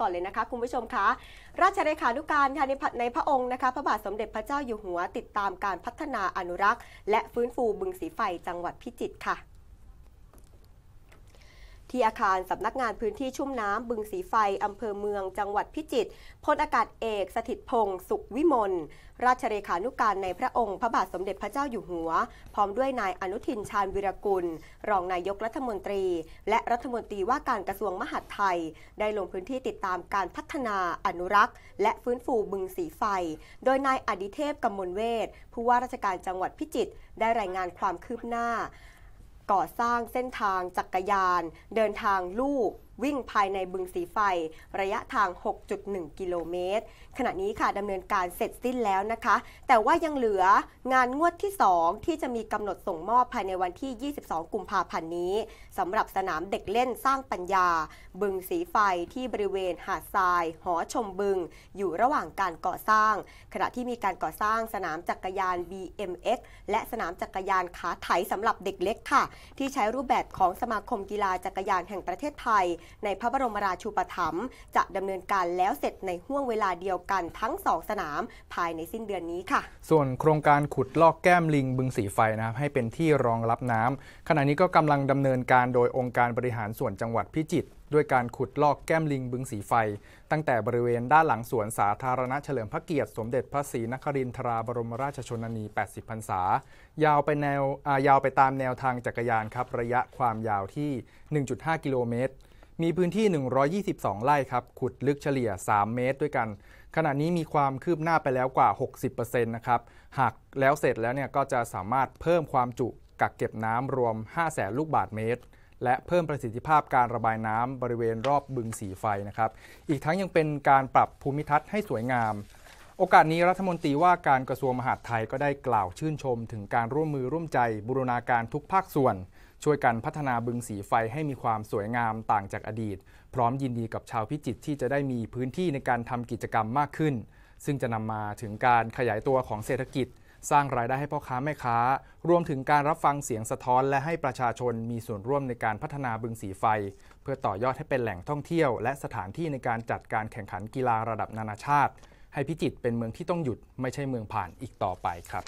ก่อนเลยนะคะคุณผู้ชมคะ ราชเลขานุการค่ะในในพระองค์นะคะพระบาทสมเด็จพระเจ้าอยู่หัวติดตามการพัฒนาอนุรักษ์ และฟื้นฟูบึงสีไฟจังหวัดพิจิตรค่ะที่อาคารสำนักงานพื้นที่ชุ่มน้ำบึงสีไฟอำเภอเมือง จังหวัดพิจิตรพลอากาศเอก สถิตพงศ์สุขวิมลราชเลขานุการในพระองค์พระบาทสมเด็จพระเจ้าอยู่หัว พร้อมด้วยนายอนุทินชาญวิรกุล รองนายกรัฐมนตรี และรัฐมนตรีว่าการกระทรวงมหาดไทย ได้ลงพื้นที่ติดตามการพัฒนาอนุรักษ์ และฟื้นฟูบึงสีไฟ โดยนายอดิเทพกำมลเวทผู้ว่าราชการจังหวัดพิจิตรได้รายงานความคืบหน้าก่อสร้างเส้นทางจักรยานเดินทางลู่วิ่งภายในบึงสีไฟระยะทาง 6.1 กิโลเมตร ขณะนี้ค่ะดำเนินการเสร็จสิ้นแล้วนะคะ แต่ว่ายังเหลือ งานงวดที่ 2 ที่จะมีกำหนดส่งมอบภายในวันที่ 22กุมภาพันธ์นี้สำหรับสนามเด็กเล่นสร้างปัญญา บึงสีไฟที่บริเวณหาดทราย หอชมบึง อยู่ระหว่างการก่อสร้าง ขณะที่มีการก่อสร้างสนามจักรยาน BMX และสนามจักรยานขาไถสำหรับเด็กเล็กค่ะ ที่ใช้รูปแบบของสมาคมกีฬาจักรยานแห่งประเทศไทยในพระบรมราชูปถัมภ์จะดำเนินการแล้วเสร็จในห่วงเวลาเดียวกันทั้ง 2 สนาม ภายในสิ้นเดือนนี้ค่ะ ส่วนโครงการขุดลอกแก้มลิงบึงสีไฟนะครับให้เป็นที่รองรับน้ำ ขณะนี้ก็กำลังดำเนินการโดยองค์การบริหารส่วนจังหวัดพิจิตรด้วยการขุดลอกแก้มลิงบึงสีไฟ ตั้งแต่บริเวณด้านหลังสวนสาธารณะเฉลิมพระเกียรติสมเด็จพระศรีนครินทราบรมราชชนนี 80พรรษา ยาวไปแนวยาวไปตามแนวทางจักรยานครับระยะความยาวที่ 1.5กิโลเมตรมีพื้นที่ 122 ไร่ ครับ ขุดลึกเฉลี่ย 3 เมตร ด้วยกัน ขณะนี้มีความคืบหน้าไปแล้วกว่า 60%นะครับ หากแล้วเสร็จแล้วเนี่ย ก็จะสามารถเพิ่มความจุกักเก็บน้ำรวม5 0 0สนลูกบาทเมตร และเพิ่มประสิทธิภาพการระบายน้ำบริเวณรอบบึงสีไฟ นะครับ อีกทั้งยังเป็นการปรับภูมิทัศน์ให้สวยงาม โอกาสนี้รัฐมนตรีว่าการกระทรวงมหาดไทยก็ได้กล่าวชื่นชมถึงการร่วมมือร่วมใจบูรณาการทุกภาคส่วนช่วยกันพัฒนาบึงสีไฟให้มีความสวยงามต่างจากอดีต พร้อมยินดีกับชาวพิจิตรที่จะได้มีพื้นที่ในการทำกิจกรรมมากขึ้น ซึ่งจะนำมาถึงการขยายตัวของเศรษฐกิจ สร้างรายได้ให้พ่อค้าแม่ค้า รวมถึงการรับฟังเสียงสะท้อนและให้ประชาชนมีส่วนร่วมในการพัฒนาบึงสีไฟ เพื่อต่อยอดให้เป็นแหล่งท่องเที่ยวและสถานที่ในการจัดการแข่งขันกีฬาระดับนานาชาติ ให้พิจิตรเป็นเมืองที่ต้องหยุดไม่ใช่เมืองผ่านอีกต่อไปครับ